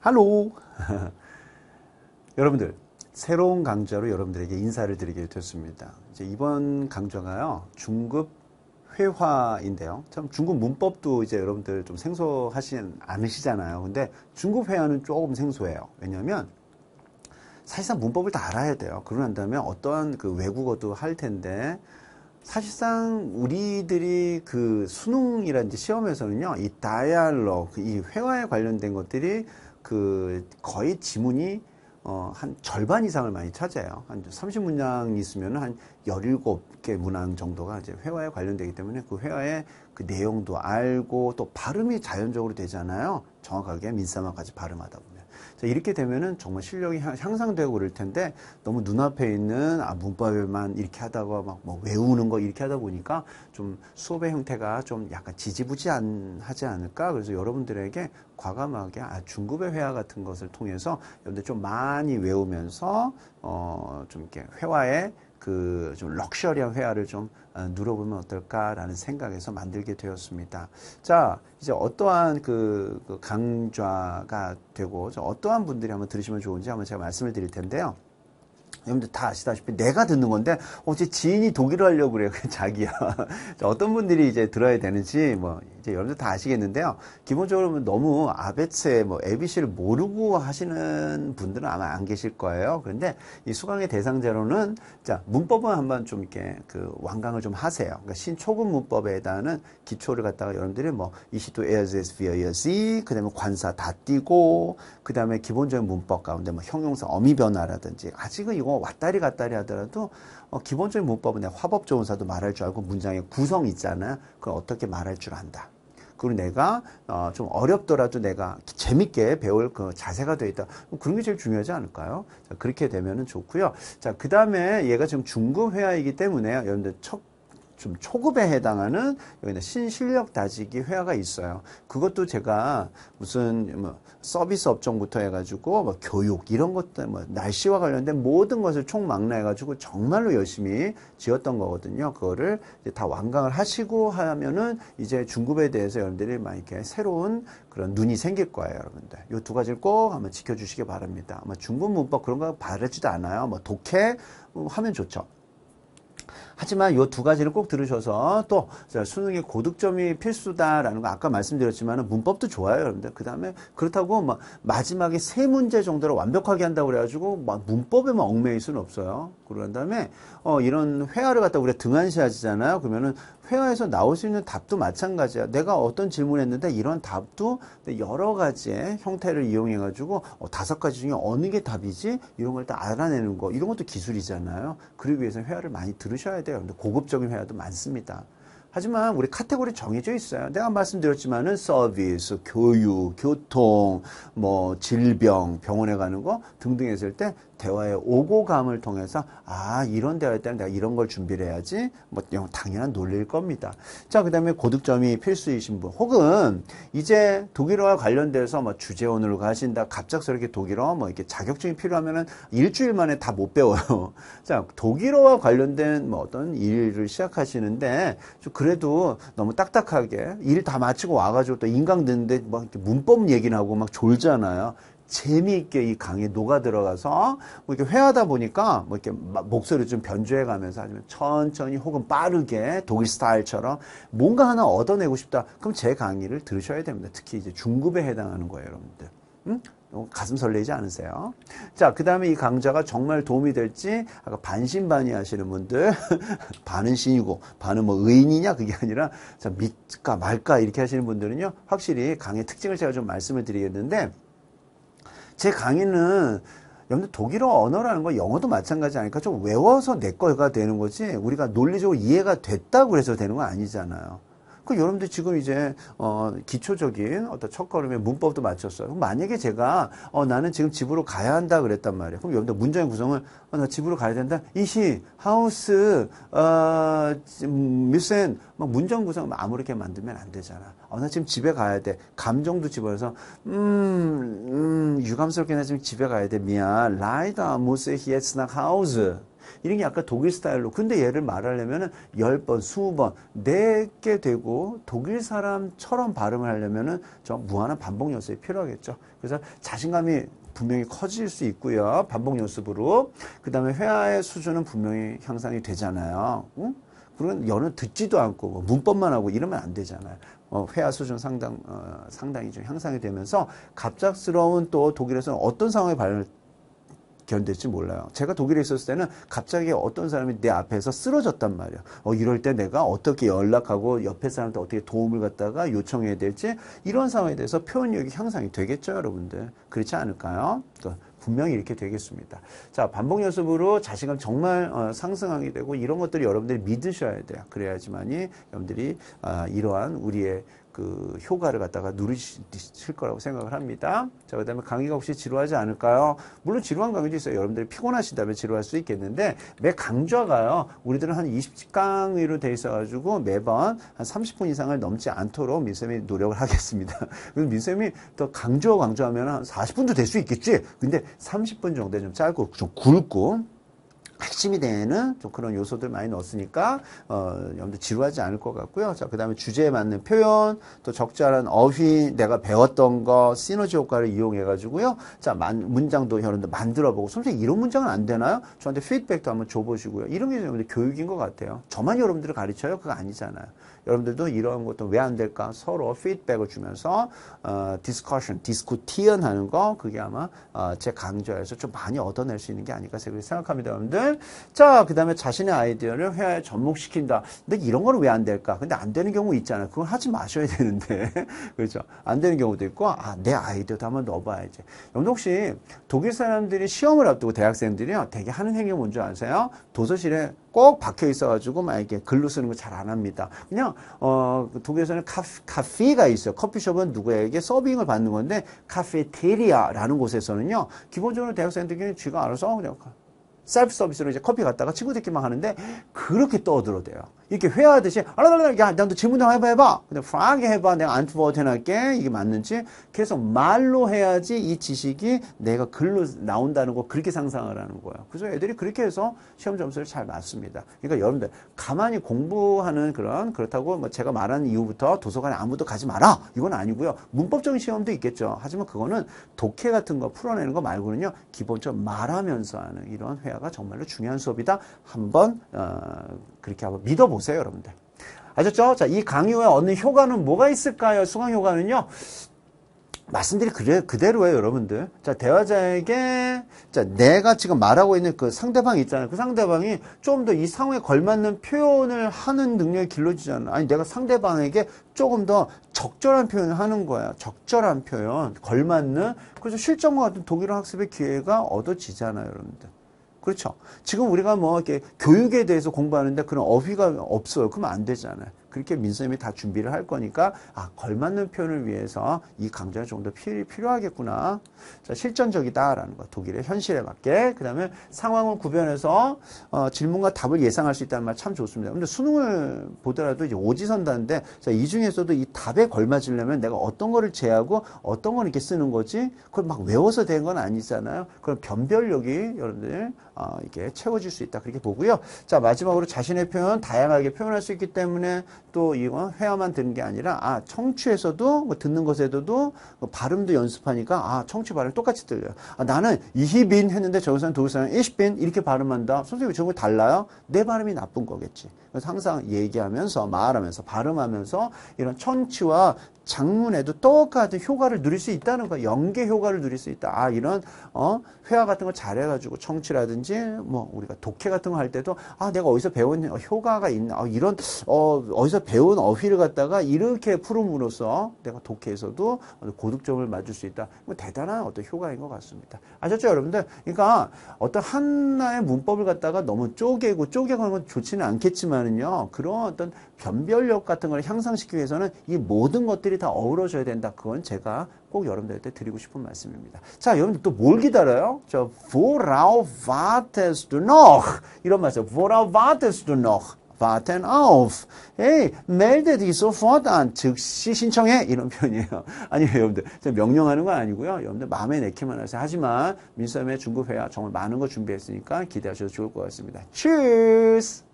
할로 여러분들 새로운 강좌로 여러분들에게 인사를 드리게 됐습니다. 이제 이번 강좌가요 중급 회화인데요. 참 중국 문법도 이제 여러분들 좀 생소하신 않으시잖아요. 근데 중국 회화는 조금 생소해요. 왜냐하면 사실상 문법을 다 알아야 돼요. 그러고 다면어떤그 외국어도 할 텐데 사실상 우리들이 그 수능이라든지 시험에서는요, 이 다이얼로그 이 회화에 관련된 것들이 그 거의 지문이 어, 한 절반 이상을 많이 차지해요. 한3 0문장 있으면 한 17개 문항 정도가 이제 회화에 관련되기 때문에 그 회화의 그 내용도 알고 또 발음이 자연적으로 되잖아요. 정확하게 민사만까지 발음하다 보면. 이렇게 되면은 정말 실력이 향상되고 그럴 텐데 너무 눈앞에 있는 아, 문법에만 이렇게 하다가 막 뭐 외우는 거 이렇게 하다 보니까 좀 수업의 형태가 좀 약간 지지부지하지 않을까 그래서 여러분들에게 과감하게 아, 중급의 회화 같은 것을 통해서 여러분들 좀 많이 외우면서 어, 좀 이렇게 회화에 그좀 럭셔리한 회화를 좀 어, 누려보면 어떨까라는 생각에서 만들게 되었습니다. 자, 이제 어떠한 그, 그 강좌가 되고 어떠한 분들이 한번 들으시면 좋은지 한번 제가 말씀을 드릴 텐데요. 여러분들 다 아시다시피 내가 듣는 건데 어제 지인이 독일어 하려고 그래요. 자기야. 어떤 분들이 이제 들어야 되는지 뭐 이제 여러분들 다 아시겠는데요. 기본적으로 뭐 너무 아베체, 뭐 ABC를 모르고 하시는 분들은 아마 안 계실 거예요. 그런데 이 수강의 대상자로는 자 문법은 한번 좀 이렇게 그 완강을 좀 하세요. 그러니까 신초급 문법에 해당 기초를 갖다가 여러분들이 뭐 이시도 에어즈에스 비어이어시 그다음에 관사 다 띄고 그다음에 기본적인 문법 가운데 뭐 형용사 어미 변화라든지 아직은 이거 왔다리 갔다리 하더라도 어, 기본적인 문법은 화법 좋은사도 말할 줄 알고 문장의 구성 있잖아. 그걸 어떻게 말할 줄 안다. 그리고 내가 어, 좀 어렵더라도 내가 재밌게 배울 그 자세가 돼 있다. 그런 게 제일 중요하지 않을까요? 자, 그렇게 되면은 좋고요. 자, 그 다음에 얘가 지금 중급 회화이기 때문에 여러분들 첫좀 초급에 해당하는 여기는 신실력 다지기 회화가 있어요. 그것도 제가 무슨 뭐 서비스 업종부터 해가지고 뭐 교육 이런 것들 뭐 날씨와 관련된 모든 것을 총망라해가지고 정말로 열심히 지었던 거거든요. 그거를 다 완강을 하시고 하면은 이제 중급에 대해서 여러분들이 많이 이렇게 새로운 그런 눈이 생길 거예요, 여러분들. 요 두 가지를 꼭 한번 지켜주시기 바랍니다. 아마 중급 문법 그런 거 바르지도 않아요. 뭐 독해 음, 하면 좋죠. 하지만 요 두 가지를 꼭 들으셔서 또 수능의 고득점이 필수다라는 거 아까 말씀드렸지만 문법도 좋아요, 여러분들. 그 다음에 그렇다고 막 뭐 마지막에 세 문제 정도를 완벽하게 한다고 그래가지고 막 뭐 문법에만 뭐 얽매일 수는 없어요. 그런 다음에 어, 이런 회화를 갖다 우리가 등한시하잖아요. 그러면은 회화에서 나올 수 있는 답도 마찬가지야. 내가 어떤 질문했는데 을 이런 답도 여러 가지의 형태를 이용해가지고 어, 다섯 가지 중에 어느 게 답이지 이런 걸 다 알아내는 거 이런 것도 기술이잖아요. 그러기 위해서 회화를 많이 들으셔야 돼요. 근데 고급적인 회화도 많습니다. 하지만 우리 카테고리 정해져 있어요. 내가 말씀드렸지만은 서비스, 교육, 교통, 뭐 질병, 병원에 가는 거 등등 했을 때 대화의 오고감을 통해서 아 이런 대화에 따라 내가 이런 걸 준비를 해야지 뭐 당연한 논리일 겁니다. 자 그다음에 고득점이 필수이신 분 혹은 이제 독일어와 관련돼서 뭐 주재원으로 가신다 갑작스럽게 독일어 뭐 이렇게 자격증이 필요하면은 일주일 만에 다 못 배워요. 자 독일어와 관련된 뭐 어떤 일을 시작하시는데 그래도 너무 딱딱하게 일 다 마치고 와가지고 또 인강 듣는데 막 문법 얘기를 하고 막 졸잖아요. 재미있게 이 강에 녹아 들어가서 뭐 이렇게 회하다 보니까 뭐 이렇게 목소리 를좀 변조해 가면서 아니면 천천히 혹은 빠르게 독일 스타일처럼 뭔가 하나 얻어내고 싶다. 그럼 제 강의를 들으셔야 됩니다. 특히 이제 중급에 해당하는 거예요, 여러분들. 응? 가슴 설레지 않으세요? 자, 그 다음에 이 강좌가 정말 도움이 될지, 아까 반신반의 하시는 분들, 반은 신이고, 반은 뭐 의인이냐? 그게 아니라, 자, 믿까 말까? 이렇게 하시는 분들은요, 확실히 강의 특징을 제가 좀 말씀을 드리겠는데, 제 강의는 여러분들 독일어 언어라는 거 영어도 마찬가지 아닐까? 좀 외워서 내 거가 되는 거지 우리가 논리적으로 이해가 됐다고 해서 되는 건 아니잖아요. 그 여러분들 지금 이제 어 기초적인 어떤 첫걸음의 문법도 맞췄어요. 만약에 제가 어 나는 지금 집으로 가야 한다 그랬단 말이에요. 그럼 여러분들 문장의 구성을 어, 나 집으로 가야 된다. 이시 하우스 어 미센 음, 막 문장 구성 아무렇게 만들면 안 되잖아. 어 나 지금 집에 가야 돼. 감정도 집어서 음, 음유감스럽긴하지만 집에 가야 돼. 미안. 라이다 못세 히에스나 하우스 이런 게 약간 독일 스타일로. 근데 얘를 말하려면은 1번 스무 번 네 개 되고 독일 사람처럼 발음을 하려면은 좀 무한한 반복 연습이 필요하겠죠. 그래서 자신감이 분명히 커질 수 있고요. 반복 연습으로. 그 다음에 회화의 수준은 분명히 향상이 되잖아요. 응? 그러면 연은 듣지도 않고 뭐 문법만 하고 이러면 안 되잖아요. 어, 회화 수준 상당 어, 상당히 좀 향상이 되면서 갑작스러운 또 독일에서는 어떤 상황에 발 견딜지 몰라요. 제가 독일에 있었을 때는 갑자기 어떤 사람이 내 앞에서 쓰러졌단 말이에요. 어, 이럴 때 내가 어떻게 연락하고 옆에 사람한테 어떻게 도움을 갖다가 요청해야 될지 이런 상황에 대해서 표현력이 향상이 되겠죠, 여러분들. 그렇지 않을까요? 분명히 이렇게 되겠습니다. 자, 반복 연습으로 자신감 정말 어, 상승하게 되고 이런 것들이 여러분들이 믿으셔야 돼요. 그래야지만이 여러분들이 어, 이러한 우리의 그 효과를 갖다가 누리실 거라고 생각을 합니다. 자, 그다음에 강의가 혹시 지루하지 않을까요? 물론 지루한 강의도 있어요. 여러분들이 피곤하신다면 지루할 수 있겠는데 매 강좌가요. 우리들은 한 20강의로 돼 있어가지고 매번 한 30분 이상을 넘지 않도록 민쌤이 노력을 하겠습니다. 그리고 민쌤이 더 강조 강조하면 한 40분도 될 수 있겠지. 근데 30분 정도 좀 짧고 좀 굵고 핵심이 되는 좀 그런 요소들 많이 넣었으니까 어, 여러분들 지루하지 않을 것 같고요. 자, 그 다음에 주제에 맞는 표현, 또 적절한 어휘, 내가 배웠던 거, 시너지 효과를 이용해가지고요. 자, 만, 문장도 여러분들 만들어보고, 선생님 이런 문장은 안 되나요? 저한테 피드백도 한번 줘보시고요. 이런 게 여러분들 교육인 것 같아요. 저만 여러분들을 가르쳐요? 그거 아니잖아요. 여러분들도 이런 것도 왜 안 될까 서로 피드백을 주면서 어, 디스커션, 디스코티언 하는 거 그게 아마 어, 제 강좌에서 좀 많이 얻어낼 수 있는 게 아닐까 생각합니다. 여러분들 자그 다음에 자신의 아이디어를 회화에 접목시킨다. 근데 이런 거는 왜 안 될까? 근데 안 되는 경우 있잖아요. 그걸 하지 마셔야 되는데 그렇죠? 안 되는 경우도 있고 아 내 아이디어도 한번 넣어봐야지. 여러분 혹시 독일 사람들이 시험을 앞두고 대학생들이요 되게 하는 행위 뭔지 아세요? 도서실에 꼭 박혀 있어가지고 막 이렇게 글로 쓰는 거 잘 안 합니다. 그냥 어 그 독일에서는 카피, 가 있어요. 커피숍은 누구에게 서빙을 받는 건데 카페테리아라는 곳에서는요. 기본적으로 대학생들끼리 쥐가 알아서 그냥 셀프 서비스로 이제 커피 갖다가 친구들끼리만 하는데 그렇게 떠들어대요. 이렇게 회화하듯이 알라라라 아 야, 나도 질문 좀 해봐 해봐. 근데 프랑게 해봐. 내가 안 투버 해할게 이게 맞는지 계속 말로 해야지 이 지식이 내가 글로 나온다는 거 그렇게 상상을 하는 거예요. 그래서 애들이 그렇게 해서 시험 점수를 잘 맞습니다. 그러니까 여러분들 가만히 공부하는 그런 그렇다고 뭐 제가 말하는 이후부터 도서관에 아무도 가지 마라 이건 아니고요. 문법적인 시험도 있겠죠. 하지만 그거는 독해 같은 거 풀어내는 거 말고는요. 기본적으로 말하면서 하는 이런 회화가 정말로 중요한 수업이다. 한번 어, 그렇게 한번 믿어보세요, 여러분들. 아셨죠? 자, 이 강요에 얻는 효과는 뭐가 있을까요? 수강 효과는요. 말씀드린 그래, 그대로예요, 여러분들. 자, 대화자에게, 자, 내가 지금 말하고 있는 그 상대방 이 있잖아요. 그 상대방이 좀더이 상황에 걸맞는 표현을 하는 능력이 길러지잖아요. 아니, 내가 상대방에게 조금 더 적절한 표현을 하는 거야. 적절한 표현, 걸맞는. 그래서 실전과 같은 독일어 학습의 기회가 얻어지잖아요, 여러분들. 그렇죠. 지금 우리가 뭐 이렇게 교육에 대해서 공부하는데 그런 어휘가 없어요. 그러면 안 되잖아요. 그렇게 민쌤이 다 준비를 할 거니까 아 걸맞는 표현을 위해서 이 강좌는 좀더 필요하겠구나. 자 실전적이다라는 거 독일의 현실에 맞게 그 다음에 상황을 구별해서 어, 질문과 답을 예상할 수 있다는 말 참 좋습니다. 근데 수능을 보더라도 이제 오지선다인데 자, 이 중에서도 이 답에 걸맞으려면 내가 어떤 거를 제하고 어떤 걸 이렇게 쓰는 거지 그걸 막 외워서 된 건 아니잖아요. 그럼 변별력이 여러분들 어, 이렇게 채워질 수 있다 그렇게 보고요. 자 마지막으로 자신의 표현 다양하게 표현할 수 있기 때문에 또 이거 회화만 듣는 게 아니라 아 청취에서도 뭐 듣는 것에도도 뭐 발음도 연습하니까 아 청취 발음 똑같이 들려요. 아, 나는 이히빈 했는데 저기 사람 독일 사람 이시빈 이렇게 발음한다. 선생님 저거 달라요? 내 발음이 나쁜 거겠지. 그래서 항상 얘기하면서 말하면서 발음하면서 이런 청취와 장문에도 똑같은 효과를 누릴 수 있다는 거야. 연계 효과를 누릴 수 있다. 아, 이런, 어, 회화 같은 걸 잘해가지고 청취라든지, 뭐, 우리가 독해 같은 거 할 때도, 아, 내가 어디서 배운 효과가 있나. 아, 이런, 어, 어디서 배운 어휘를 갖다가 이렇게 풀음으로써 내가 독해에서도 고득점을 맞을 수 있다. 뭐, 대단한 어떤 효과인 것 같습니다. 아셨죠, 여러분들? 그러니까 어떤 하나의 문법을 갖다가 너무 쪼개고 쪼개고 하면 좋지는 않겠지만은요. 그런 어떤 변별력 같은 걸 향상시키기 위해서는 이 모든 것들이 것들이 다 어우러져야 된다. 그건 제가 꼭 여러분들한테 드리고 싶은 말씀입니다. 자, 여러분들 또 뭘 기다려요? 저 worauf wartest du noch? 이런 말씀. worauf wartest du noch? warten auf. 에이, melde dich sofort an. 즉시 신청해. 이런 표현이에요. 아니, 요 여러분들. 명령하는 건 아니고요. 여러분들 마음에 내키만 하세요. 하지만, 민쌤의 중급회화 정말 많은 거 준비했으니까 기대하셔도 좋을 것 같습니다. Cheers!